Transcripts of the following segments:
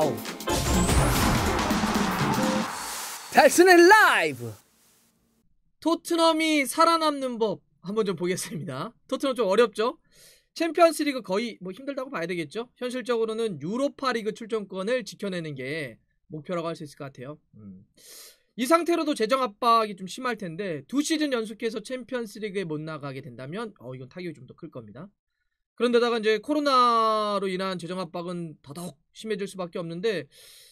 와우! 달슨의 라이브! 토트넘이 살아남는 법 한번 좀 보겠습니다. 토트넘 좀 어렵죠? 챔피언스 리그 거의 뭐 힘들다고 봐야 되겠죠? 현실적으로는 유로파 리그 출전권을 지켜내는 게 목표라고 할 수 있을 것 같아요. 음. 이 상태로도 재정 압박이 좀 심할 텐데 두 시즌 연속해서 챔피언스 리그에 못 나가게 된다면 어 이건 타격이 좀 더 클 겁니다. 그런데다가 이제 코로나로 인한 재정 압박은 더더욱 심해질 수밖에 없는데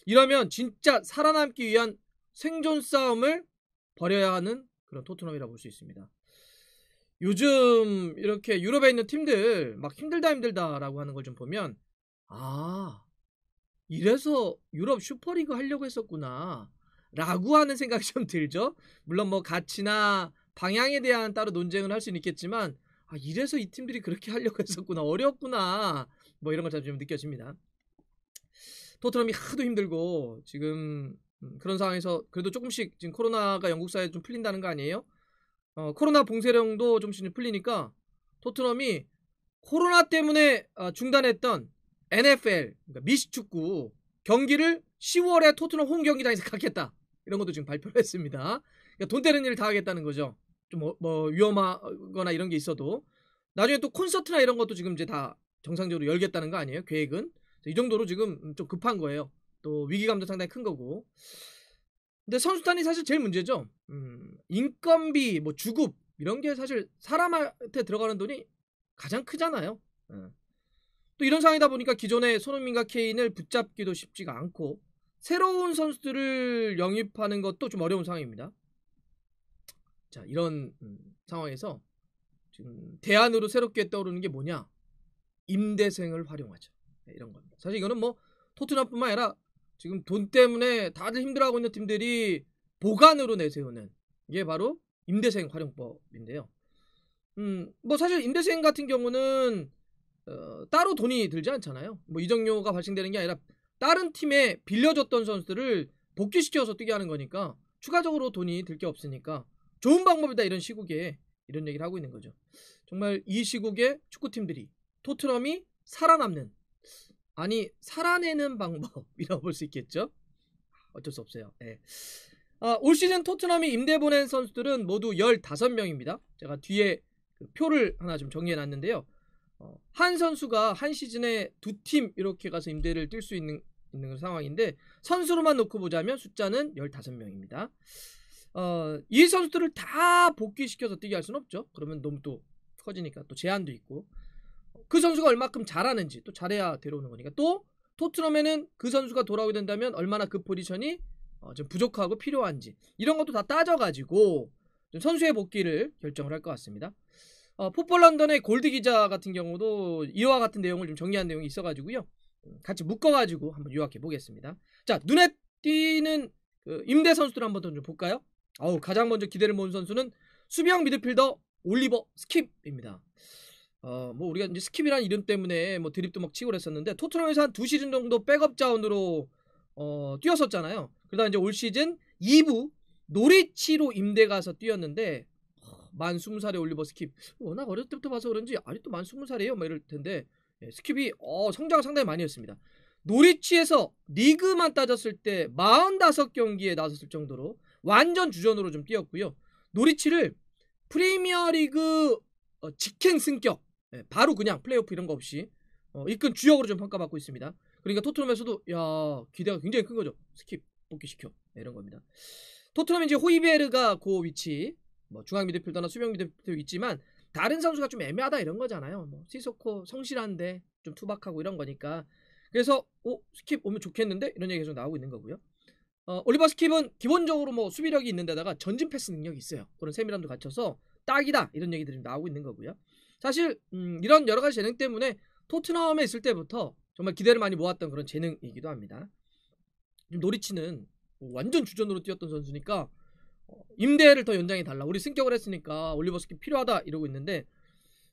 이러면 진짜 살아남기 위한 생존 싸움을 벌여야 하는 그런 토트넘이라고 볼 수 있습니다. 요즘 이렇게 유럽에 있는 팀들 막 힘들다 힘들다라고 하는 걸 좀 보면 아 이래서 유럽 슈퍼리그 하려고 했었구나 라고 하는 생각이 좀 들죠. 물론 뭐 가치나 방향에 대한 따로 논쟁을 할 수는 있겠지만 아, 이래서 이 팀들이 그렇게 하려고 했었구나. 어렵구나. 뭐 이런 것좀 느껴집니다. 토트넘이 하도 힘들고 지금 음, 그런 상황에서 그래도 조금씩 지금 코로나가 영국 사회에 좀 풀린다는 거 아니에요? 어, 코로나 봉쇄령도 좀씩 풀리니까 토트넘이 코로나 때문에 어, 중단했던 NFL 그러니까 미식축구 경기를 10월에 토트넘 홈 경기장에서 갖겠다 이런 것도 지금 발표를 했습니다. 그러니까 돈 되는 일을다 하겠다는 거죠. 좀뭐 어, 위험하거나 이런 게 있어도 나중에 또 콘서트나 이런 것도 지금 이제 다 정상적으로 열겠다는 거 아니에요? 계획은 이 정도로 지금 음, 좀 급한 거예요. 또 위기감도 상당히 큰 거고. 근데 선수단이 사실 제일 문제죠. 음, 인건비, 뭐 주급 이런 게 사실 사람한테 들어가는 돈이 가장 크잖아요. 예. 또 이런 상황이다 보니까 기존의 손흥민과 케인을 붙잡기도 쉽지가 않고 새로운 선수들을 영입하는 것도 좀 어려운 상황입니다. 자 이런 음, 상황에서 지금 대안으로 새롭게 떠오르는 게 뭐냐 임대생을 활용하죠 네, 이런 겁니다. 사실 이거는 뭐 토트넘뿐만 아니라 지금 돈 때문에 다들 힘들어하고 있는 팀들이 보관으로 내세우는 이게 바로 임대생 활용법인데요. 음, 뭐 사실 임대생 같은 경우는 어, 따로 돈이 들지 않잖아요. 뭐 이적료가 발생되는 게 아니라 다른 팀에 빌려줬던 선수들을 복귀시켜서 뛰게 하는 거니까 추가적으로 돈이 들 게 없으니까 좋은 방법이다 이런 시국에 이런 얘기를 하고 있는 거죠. 정말 이 시국에 축구팀들이 토트넘이 살아남는 아니 살아내는 방법이라고 볼 수 있겠죠. 어쩔 수 없어요. 네. 아, 올 시즌 토트넘이 임대 보낸 선수들은 모두 15명입니다. 제가 뒤에 그 표를 하나 좀 정리해 놨는데요. 어, 한 선수가 한 시즌에 두 팀 이렇게 가서 임대를 뛸 수 있는, 있는 상황인데 선수로만 놓고 보자면 숫자는 15명입니다. 어, 이 선수들을 다 복귀시켜서 뛰게 할 수는 없죠. 그러면 너무 또 커지니까 또 제한도 있고 그 선수가 얼마큼 잘하는지 또 잘해야 데려오는 거니까 또 토트넘에는 그 선수가 돌아오게 된다면 얼마나 그 포지션이 어, 좀 부족하고 필요한지 이런 것도 다 따져가지고 선수의 복귀를 결정을 할 것 같습니다. 어, 풋볼 런던의 골드 기자 같은 경우도 이와 같은 내용을 좀 정리한 내용이 있어가지고요. 음, 같이 묶어가지고 한번 요약해 보겠습니다. 자 눈에 띄는 그 임대 선수들 한번 좀 볼까요? 아우 가장 먼저 기대를 모은 선수는 수비형 미드필더 올리버 스킵입니다. 어, 뭐 우리가 이제 스킵이라는 이름 때문에 뭐 드립도 막 치고 그랬었는데 토트넘에서 한 두 시즌 정도 백업 자원으로 어, 뛰었었잖아요. 그러다 이제 올 시즌 2부 노리치로 임대 가서 뛰었는데 어, 만 20살의 올리버 스킵 워낙 어렸을 때부터 봐서 그런지 아직도 만 20살이에요 막 이럴 텐데 예, 스킵이 어, 성장을 상당히 많이 했습니다. 노리치에서 리그만 따졌을 때 45경기에 나섰을 정도로 완전 주전으로 좀 뛰었고요. 노리치를 프리미어리그 어, 직행 승격 예, 바로 그냥 플레이오프 이런 거 없이 어, 이끈 주역으로 좀 평가받고 있습니다. 그러니까 토트넘에서도 야 기대가 굉장히 큰 거죠. 스킵 복귀시켜 네, 이런 겁니다. 토트넘 이제 호이베르가 그 위치 뭐 중앙 미드필더나 수비형 미드필더 있지만 다른 선수가 좀 애매하다 이런 거잖아요. 뭐 시소코 성실한데 좀 투박하고 이런 거니까 그래서 오 어, 스킵 오면 좋겠는데 이런 얘기 계속 나오고 있는 거고요. 어, 올리버 스킵은 기본적으로 뭐 수비력이 있는 데다가 전진 패스 능력이 있어요. 그런 세밀함도 갖춰서 딱이다 이런 얘기들이 나오고 있는 거고요. 사실 음, 이런 여러 가지 재능 때문에 토트넘에 있을 때부터 정말 기대를 많이 모았던 그런 재능이기도 합니다. 지 노리치는 뭐 완전 주전으로 뛰었던 선수니까 어, 임대를 더 연장해 달라. 우리 승격을 했으니까 올리버 스킵 필요하다 이러고 있는데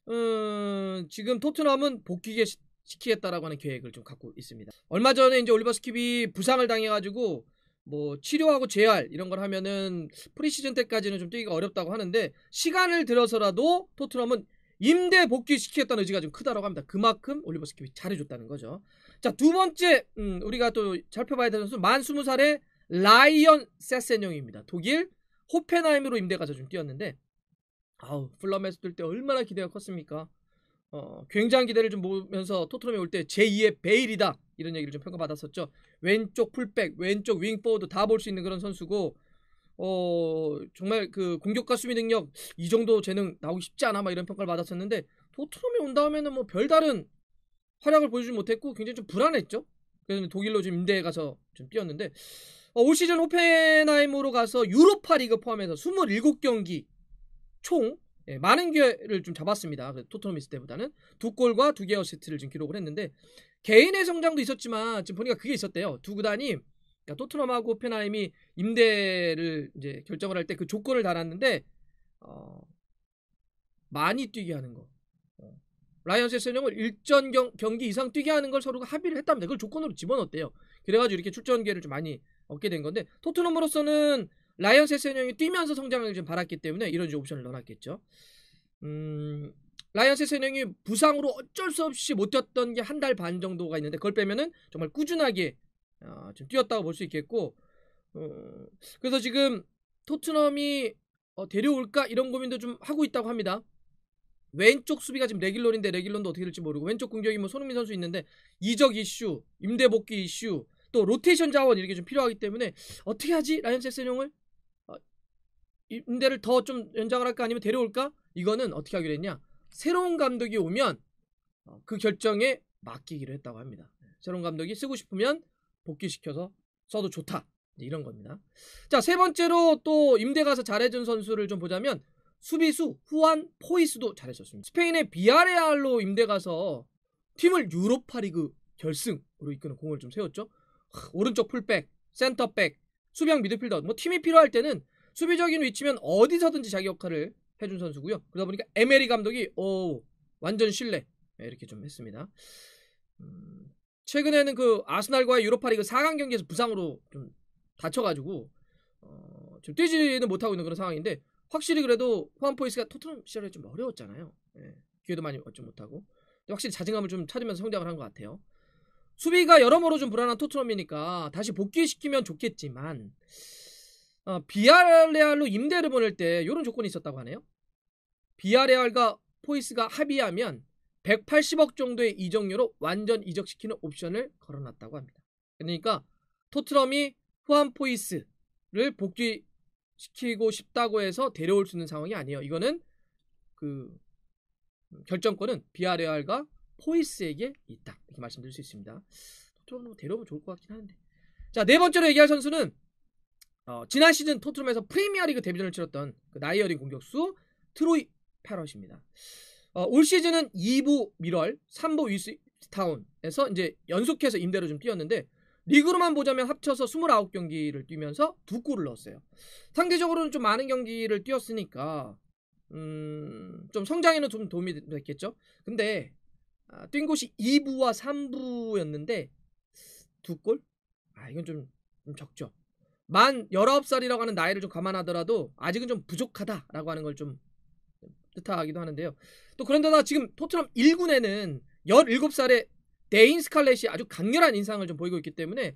음, 지금 토트넘은 복귀 시키겠다라고 하는 계획을 좀 갖고 있습니다. 얼마 전에 이제 올리버 스킵이 부상을 당해가지고 뭐 치료하고 재활 이런 걸 하면은 프리시즌 때까지는 좀 뛰기가 어렵다고 하는데 시간을 들어서라도 토트넘은 임대 복귀시키겠다는 의지가 좀 크다라고 합니다. 그만큼 올리버 스킵이 잘해줬다는 거죠. 자 두 번째 음, 우리가 또 살펴봐야 되는 선수 만 20살의 라이언 세센용입니다 독일 호펜하임으로 임대가서 좀 뛰었는데 아우 플럼에서 뛸때 얼마나 기대가 컸습니까? 어, 굉장한 기대를 좀 모으면서 토트넘이올 때 제2의 베일이다 이런 얘기를 좀 평가받았었죠. 왼쪽 풀백, 왼쪽 윙포워드 다 볼 수 있는 그런 선수고 어, 정말 그 공격과 수비 능력 이 정도 재능 나오기 쉽지 않아 막 이런 평가를 받았었는데 토트넘이온 다음에는 뭐 별다른 활약을 보여주지 못했고 굉장히 좀 불안했죠. 그래서 독일로 지금 임대에 가서 좀 뛰었는데 어, 올 시즌 호펜하임으로 가서 유로파리그 포함해서 27경기 총 예, 많은 기회를 좀 잡았습니다. 그 토트넘 있을 때보다는 두 골과 두 개의 어시스트를 지 기록을 했는데 개인의 성장도 있었지만 지금 보니까 그게 있었대요. 두 구단이 그러니까 토트넘하고 페나임이 임대를 이제 결정을 할 때 그 조건을 달았는데 어, 많이 뛰게 하는 거. 어, 라이언스 의 선영을 일전 경, 경기 이상 뛰게 하는 걸 서로가 합의를 했답니다. 그걸 조건으로 집어넣었대요. 그래가지고 이렇게 출전 기회를 좀 많이 얻게 된 건데 토트넘으로서는 라이언 세세뇽이 뛰면서 성장을 좀 바랐기 때문에 이런 옵션을 넣어놨겠죠. 음, 라이언 세세뇽이 부상으로 어쩔 수 없이 못 뛰었던 게 한 달 반 정도가 있는데 그걸 빼면은 정말 꾸준하게 어, 좀 뛰었다고 볼 수 있겠고 어, 그래서 지금 토트넘이 어, 데려올까 이런 고민도 좀 하고 있다고 합니다. 왼쪽 수비가 지금 레길론인데 레길론도 어떻게 될지 모르고 왼쪽 공격이 뭐 손흥민 선수 있는데 이적 이슈, 임대 복귀 이슈, 또 로테이션 자원 이렇게 좀 필요하기 때문에 어떻게 하지 라이언 세세뇽을 임대를 더 좀 연장을 할까 아니면 데려올까? 이거는 어떻게 하기로 했냐? 새로운 감독이 오면 어, 그 결정에 맡기기로 했다고 합니다. 새로운 감독이 쓰고 싶으면 복귀시켜서 써도 좋다. 이런 겁니다. 자, 세 번째로 또 임대 가서 잘해준 선수를 좀 보자면 수비수 후안 포이스도 잘해줬습니다 스페인의 비아레알로 임대 가서 팀을 유로파리그 결승으로 이끄는 공을 좀 세웠죠. 하, 오른쪽 풀백, 센터백, 수비형 미드필더 뭐 팀이 필요할 때는 수비적인 위치면 어디서든지 자기 역할을 해준 선수고요. 그러다 보니까 에메리 감독이 오 완전 신뢰 네, 이렇게 좀 했습니다. 음, 최근에는 그 아스날과의 유로파리그 4강 경기에서 부상으로 좀 다쳐가지고 어, 지금 뛰지는 못하고 있는 그런 상황인데 확실히 그래도 호안포이스가 토트넘 시절에 좀 어려웠잖아요. 예, 기회도 많이 얻지 못하고 확실히 자신감을 좀 찾으면서 성장을 한 것 같아요. 수비가 여러모로 좀 불안한 토트넘이니까 다시 복귀시키면 좋겠지만 어, 비아레알로 임대를 보낼 때 이런 조건이 있었다고 하네요. 비아레알과 포이스가 합의하면 180억 정도의 이적료로 완전 이적시키는 옵션을 걸어놨다고 합니다. 그러니까 토트럼이 후한 포이스를 복귀시키고 싶다고 해서 데려올 수 있는 상황이 아니에요. 이거는 그 결정권은 비아레알과 포이스에게 있다. 이렇게 말씀드릴 수 있습니다. 토트럼으로 데려오면 좋을 것 같긴 한데. 자, 네 번째로 얘기할 선수는 어, 지난 시즌 토트넘에서 프리미어리그 데뷔전을 치렀던 그 나이 어린 공격수 트로이 패럿입니다. 어, 올 시즌은 2부 미럴, 3부 위스타운에서 이제 연속해서 임대로 좀 뛰었는데 리그로만 보자면 합쳐서 29경기를 뛰면서 두 골을 넣었어요. 상대적으로는 좀 많은 경기를 뛰었으니까 음, 좀 성장에는 좀 도움이 됐겠죠. 근데 아, 뛴 곳이 2부와 3부였는데 두 골? 아 이건 좀, 좀 적죠. 만 19살이라고 하는 나이를 좀 감안하더라도 아직은 좀 부족하다라고 하는 걸 좀 뜻하기도 하는데요. 또 그런데다 지금 토트넘 1군에는 17살의 데인 스칼렛이 아주 강렬한 인상을 좀 보이고 있기 때문에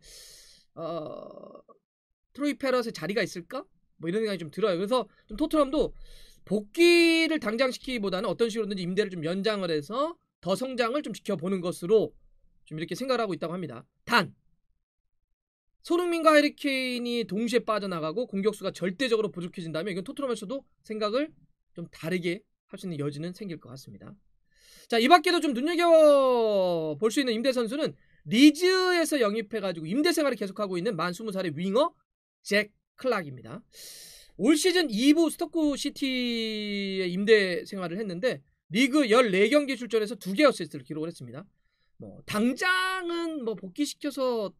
어... 트로이 페럿의 자리가 있을까? 뭐 이런 생각이 좀 들어요. 그래서 좀 토트넘도 복귀를 당장 시키기보다는 어떤 식으로든지 임대를 좀 연장을 해서 더 성장을 좀 지켜보는 것으로 좀 이렇게 생각을 하고 있다고 합니다. 단 손흥민과 해리케인이 동시에 빠져나가고 공격수가 절대적으로 부족해진다면 이건 토트넘에서도 생각을 좀 다르게 할 수 있는 여지는 생길 것 같습니다. 자, 이 밖에도 좀 눈여겨 볼 수 있는 임대 선수는 리즈에서 영입해가지고 임대 생활을 계속하고 있는 만 20살의 윙어 잭 클락입니다. 올 시즌 2부 스토크 시티의 임대 생활을 했는데 리그 14경기 출전에서 2개 어시스트를 기록을 했습니다. 뭐 당장은 뭐 복귀시켜서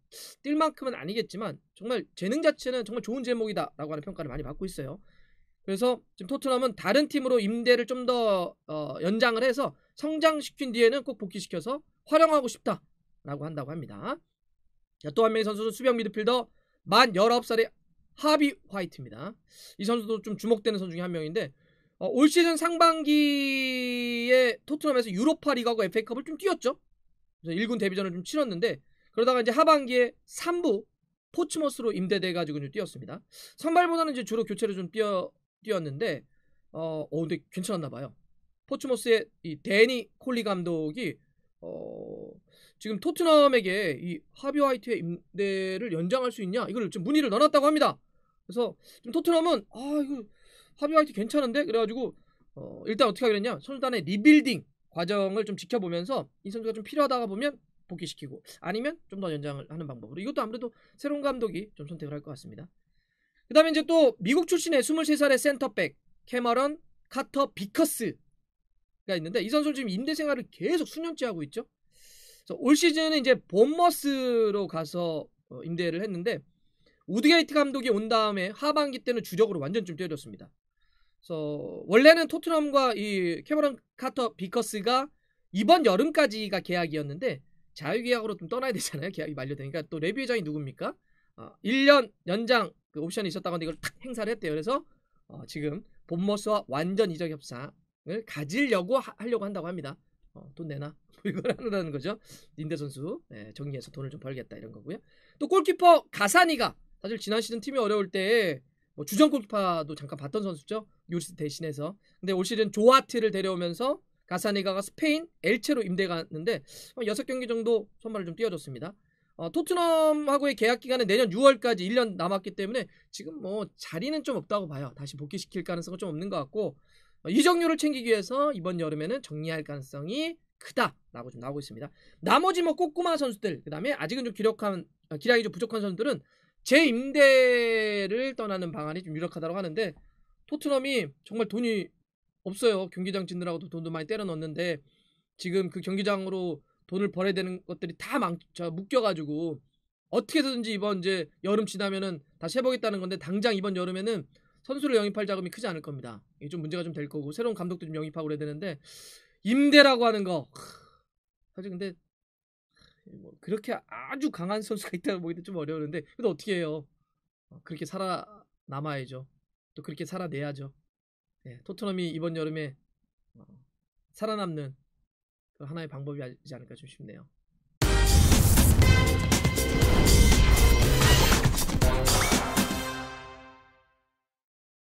뛸 만큼은 아니겠지만 정말 재능 자체는 정말 좋은 제목이다라고 하는 평가를 많이 받고 있어요. 그래서 지금 토트넘은 다른 팀으로 임대를 좀더 어, 연장을 해서 성장시킨 뒤에는 꼭 복귀시켜서 활용하고 싶다라고 한다고 합니다. 또 한 명의 선수는 수비형 미드필더 만 19살의 하비 화이트입니다. 이 선수도 좀 주목되는 선수 중에 한 명인데 어, 올 시즌 상반기에 토트넘에서 유로파 리그하고 FA컵을 좀 뛰었죠. 1군 데뷔전을 좀 치렀는데 그러다가 이제 하반기에 3부 포츠머스로 임대돼 가지고 뛰었습니다. 선발보다는 이제 주로 교체를 좀 뛰어 뛰었는데 어, 어 근데 괜찮았나 봐요. 포츠머스의 이 데니 콜리 감독이 어 지금 토트넘에게 이 하비 화이트의 임대를 연장할 수 있냐 이걸 좀 문의를 넣어놨다고 합니다. 그래서 지금 토트넘은 아 이거 하비 화이트 괜찮은데 그래가지고 어 일단 어떻게 하겠냐 선단의 리빌딩 과정을 좀 지켜보면서 이 선수가 좀 필요하다가 보면 복귀시키고 아니면 좀 더 연장을 하는 방법으로 이것도 아무래도 새로운 감독이 좀 선택을 할 것 같습니다. 그 다음에 이제 또 미국 출신의 23살의 센터백 캐머런 카터 비커스가 있는데 이 선수는 지금 임대 생활을 계속 수년째 하고 있죠. 올 시즌은 이제 본머스로 가서 어, 임대를 했는데 우드게이트 감독이 온 다음에 하반기 때는 주력으로 완전 좀 뛰어졌습니다. 그래서 원래는 토트넘과 이 캐머런 카터 비커스가 이번 여름까지가 계약이었는데 자유계약으로 좀 떠나야 되잖아요. 계약이 만료되니까 또 레비회장이 누굽니까? 어, 아, 1년 연장 그 옵션이 있었다고 하는데 이걸 탁 행사를 했대요. 그래서 어, 지금 본머스와 완전 이적 협상을 가지려고 하, 려고 한다고 합니다. 어, 돈 내놔. 이걸 하느라는 거죠. 닌데 선수 네, 정리해서 돈을 좀 벌겠다 이런 거고요. 또 골키퍼 가사니가 사실 지난 시즌 팀이 어려울 때뭐 주전 골키파도 잠깐 봤던 선수죠. 요시 대신해서. 근데 올 시즌 조아트를 데려오면서 가사네가가 스페인 엘체로 임대갔는데 6경기 정도 선발을 좀 띄워줬습니다. 어, 토트넘하고의 계약 기간은 내년 6월까지 1년 남았기 때문에 지금 뭐 자리는 좀 없다고 봐요. 다시 복귀시킬 가능성은 좀 없는 것 같고 어, 이적료를 챙기기 위해서 이번 여름에는 정리할 가능성이 크다라고 좀 나오고 있습니다. 나머지 뭐 꼬꼬마 선수들 그다음에 아직은 좀 기력한 어, 기량이 좀 부족한 선수들은 제임대를 떠나는 방안이 좀 유력하다고 하는데 토트넘이 정말 돈이 없어요. 경기장 짓느라고도 돈도 많이 때려 넣었는데 지금 그 경기장으로 돈을 벌어야 되는 것들이 다 망, 저, 묶여가지고 어떻게든지 이번 이제 여름 지나면은 다시 해보겠다는 건데 당장 이번 여름에는 선수를 영입할 자금이 크지 않을 겁니다. 이게 좀 문제가 좀 될 거고 새로운 감독도 좀 영입하고 그래야 되는데 임대라고 하는 거 사실 근데 뭐 그렇게 아주 강한 선수가 있다고 보기도좀 어려운데 그래도 어떻게 해요? 어, 그렇게 살아 남아야죠. 또 그렇게 살아내야죠. 네, 토트넘이 이번 여름에 어, 살아남는 그 하나의 방법이지 아니 않을까 좀 싶네요.